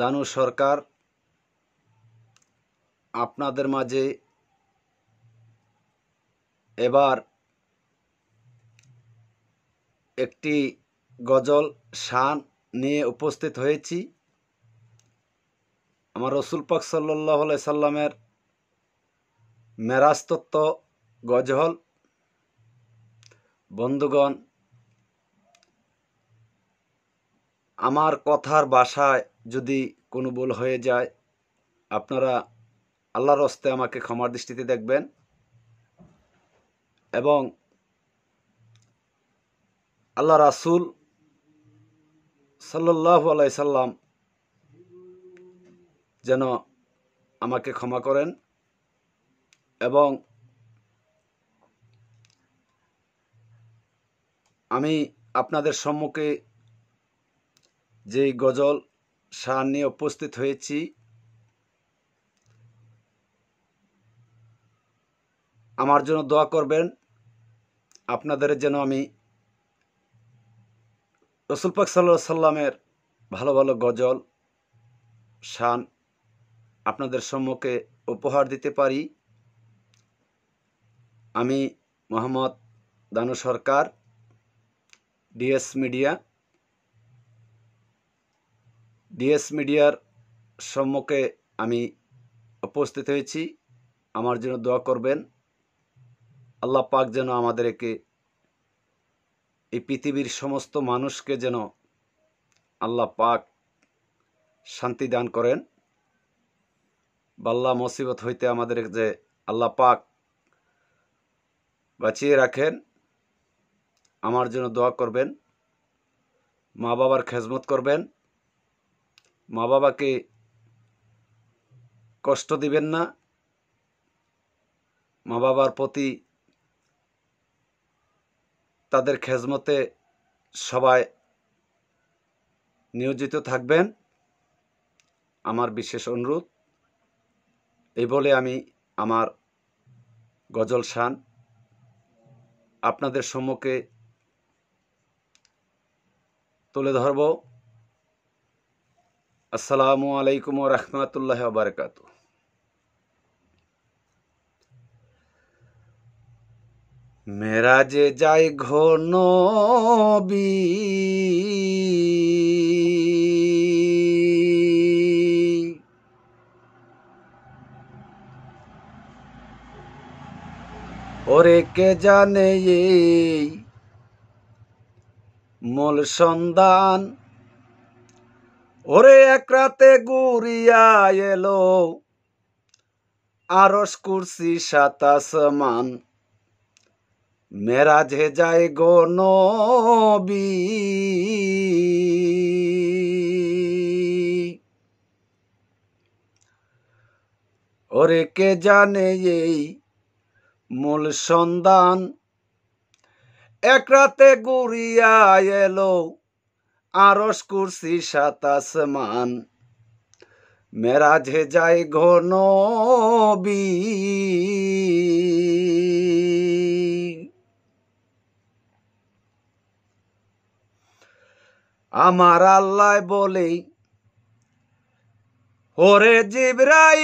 দানু সরকার আপনাদের মাঝে এবার একটি গজল শান নিয়ে উপস্থিত হয়েছি আমার রসুল পাক সাল্লাহ সাল্লামের মেরাজ তত্ত্ব গজল বন্ধুগণ আমার কথার বাসায় যদি কোনো ভুল হয়ে যায় আপনারা আল্লাহর হস্তে আমাকে ক্ষমার দৃষ্টিতে দেখবেন এবং আল্লাহ রাসুল সাল্লাহ আলাই সাল্লাম যেন আমাকে ক্ষমা করেন এবং আমি আপনাদের সম্মুখে যেই গজল সার নিয়ে উপস্থিত হয়েছি আমার জন্য দোয়া করবেন আপনাদের যেন আমি রসুল পাক সাল্লা সাল্লামের ভালো ভালো গজল শান আপনাদের সম্মুখে উপহার দিতে পারি আমি Mohammad Danu Sarkar DS media DS মিডিয়ার সম্মুখে আমি উপস্থিত হয়েছি আমার জন্য দোয়া করবেন আল্লাহ পাক যেন আমাদেরকে এই পৃথিবীর সমস্ত মানুষকে যেন আল্লাহ পাক শান্তি দান করেন বাল্লা মসিবত হইতে আমাদের যে আল্লাহ পাক বাঁচিয়ে রাখেন আমার জন্য দোয়া করবেন মা বাবার খেজমত করবেন মা বাবাকে কষ্ট দিবেন না মা বাবার প্রতি তাদের খেজমতে সবাই নিয়োজিত থাকবেন আমার বিশেষ অনুরোধ এই বলে আমি আমার গজল শান আপনাদের সম্মুখে তুলে ধরব আসসালামু আলাইকুম রহমতুল্লাহ বারকাত মেরাজে যাই ঘন ওরে কে জানে মূল সন্ধান ওরে এক রাতে গুরিয়া এলো আরস কুরসি সাতাশ মান মেরাজে যায় গো নবি ওরে কে জানে এই মূল সন্ধান এক রাতে গুরিয়া এলো আরস কুরসি সাত আসমান মেরাজে যাই ঘন আমার আল্লাহ বলেই হরে জিব্রাই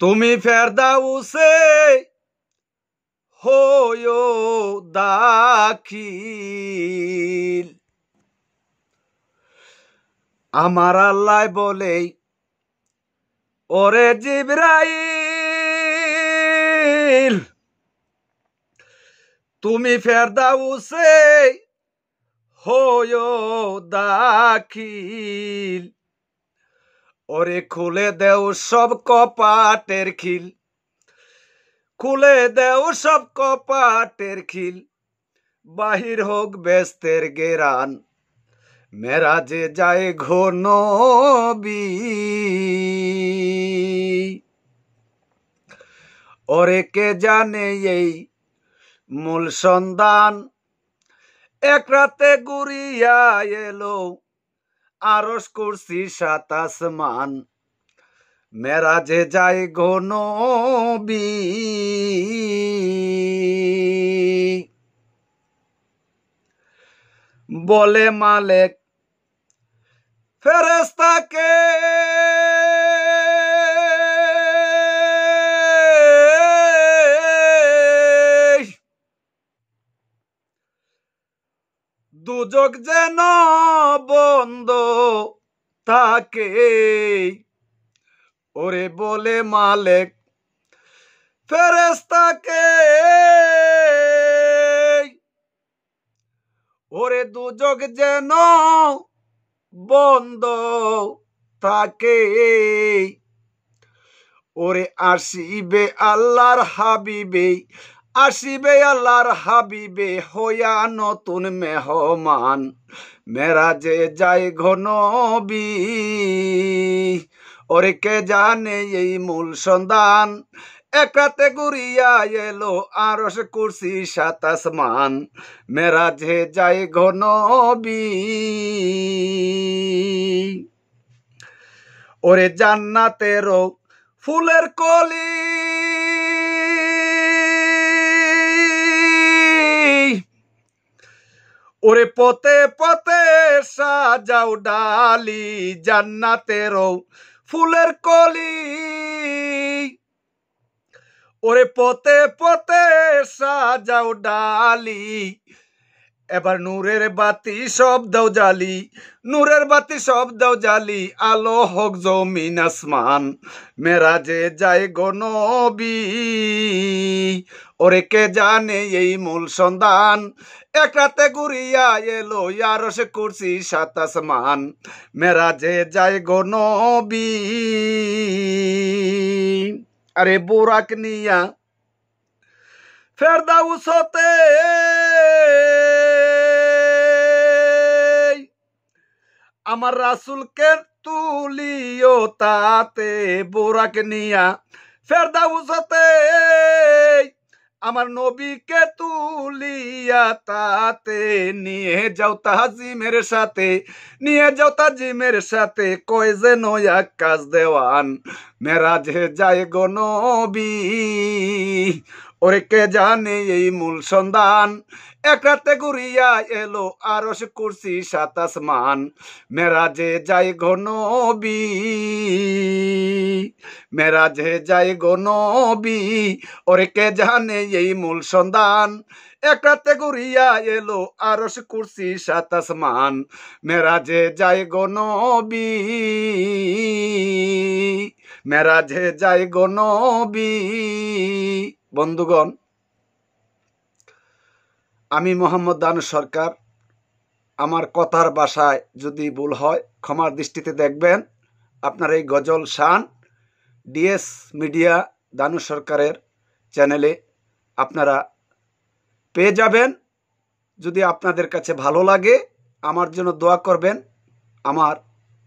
তুমি উসে হো দাখিল আমার আল্লাহ বলে ওরে জিব্রাইল তুমি উসে হো দাখিল ওরে খুলে দেও সব কপাটের খিল খুলে দেও সব কপাটের খিল বাহির হোক ব্যস্তের গেরান যে যায় ঘন ওরে কে জানে এই মূল সন্ধান এক রাতে গুড়িয়া এলো আরস করছি সাত আসমান মেরাজে যায় ঘনবি বলে মালেক ফেরস্তাকে দুজক যেন বন্ধ থাকে ওরে বলে মালেক ফেরেস্তাকে ওরে দুজক যেন বন্ধ থাকে ওরে আসিবে আল্লাহর হাবিবে আসিবে আল্লাহর হাবিবে হইয়া নতুন মেহমান মেরাজে যাই ঘনবি ওরে কে জানে এই মূল সন্ধান এক গুরিয়া ঘুরিয়া এলো আরস কুর্সি মান মেরা মেরাজে যাই ঘনবি ওরে জান্নাতেরও ফুলের কলি ওরে পথে পথে সাজাও ডালি জান্নাতের ফুলের কলি ওরে পথে পথে সাজাও ডালি এবার নূরের বাতি সব দাও জালি নূরের বাতি সব দাও জালি আলো হোক জমিন আসমান মেরাজে যায় গনবি ওরে কে জানে এই মূল সন্ধান এক রাতে ঘুরিয়া এলো আর সে কুরসি সাত আসমান মেরাজে যায় গনবি আরে বুরাক নিয়া সতে আমার রাসুলকে তুলিও তাতে বোরাক নিয়া ফেরদাউসতে আমার নবীকে তুলিয়া তাতে নিয়ে যাও তাজিমের সাথে নিয়ে যাও তাজিমের সাথে কয় যে নয়া কাজ দেওয়ান মেরাজে যায় গো নবী ওরে কে জানে এই মূল সন্ধান এক রাতে ঘুরিয়া এলো আরস কুর্সি সাত আসমান মেরাজে যাই ঘনবি মেরাজে যাই ঘনবি ওরে কে জানে এই মূল সন্ধান এক রাতে ঘুরিয়া এলো আরস কুর্সি সাত আসমান মেরাজে যাই ঘনবি মেরাজে যাই ঘনবি বন্ধুগণ আমি মোহাম্মদ দানু সরকার আমার কথার বাসায় যদি ভুল হয় ক্ষমার দৃষ্টিতে দেখবেন আপনার এই গজল শান ডিএস মিডিয়া দানু সরকারের চ্যানেলে আপনারা পেয়ে যাবেন যদি আপনাদের কাছে ভালো লাগে আমার জন্য দোয়া করবেন আমার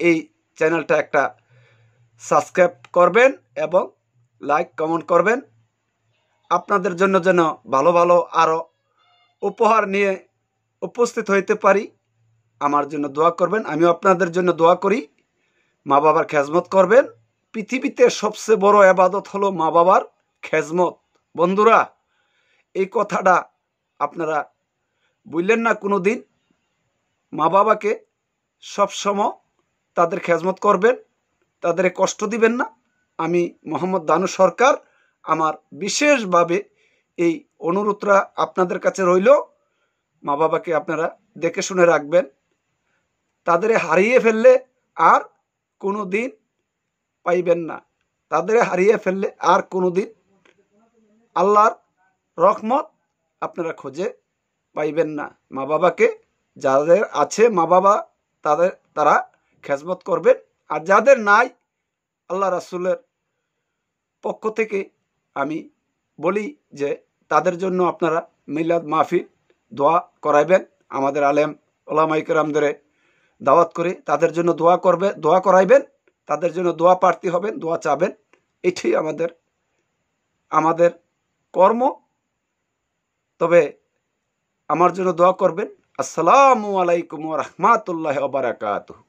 এই চ্যানেলটা একটা সাবস্ক্রাইব করবেন এবং লাইক কমেন্ট করবেন আপনাদের জন্য যেন ভালো ভালো আরও উপহার নিয়ে উপস্থিত হইতে পারি আমার জন্য দোয়া করবেন আমিও আপনাদের জন্য দোয়া করি মা বাবার খেজমত করবেন পৃথিবীতে সবচেয়ে বড় আবাদত হলো মা বাবার খেজমত বন্ধুরা এই কথাটা আপনারা বুঝলেন না কোনো দিন মা বাবাকে সবসময় তাদের খেজমত করবেন তাদের কষ্ট দিবেন না আমি মোহাম্মদ দানু সরকার আমার বিশেষভাবে এই অনুরোধটা আপনাদের কাছে রইল মা বাবাকে আপনারা দেখে শুনে রাখবেন তাদের হারিয়ে ফেললে আর কোনো দিন পাইবেন না তাদের হারিয়ে ফেললে আর কোনো দিন আল্লাহর রহমত আপনারা খোঁজে পাইবেন না মা বাবাকে যাদের আছে মা বাবা তাদের তারা খেজমত করবেন আর যাদের নাই আল্লাহ রাসুলের পক্ষ থেকে আমি বলি যে তাদের জন্য আপনারা মিলাদ মাহফি দোয়া করাইবেন আমাদের আলেম ওলামাইকেরামদের দাওয়াত করে তাদের জন্য দোয়া করবে দোয়া করাইবেন তাদের জন্য দোয়া প্রার্থী হবেন দোয়া চাবেন এটি আমাদের আমাদের কর্ম তবে আমার জন্য দোয়া করবেন আসসালামু আলাইকুম রহমাতুল্লাহ ওবরাকাতুহ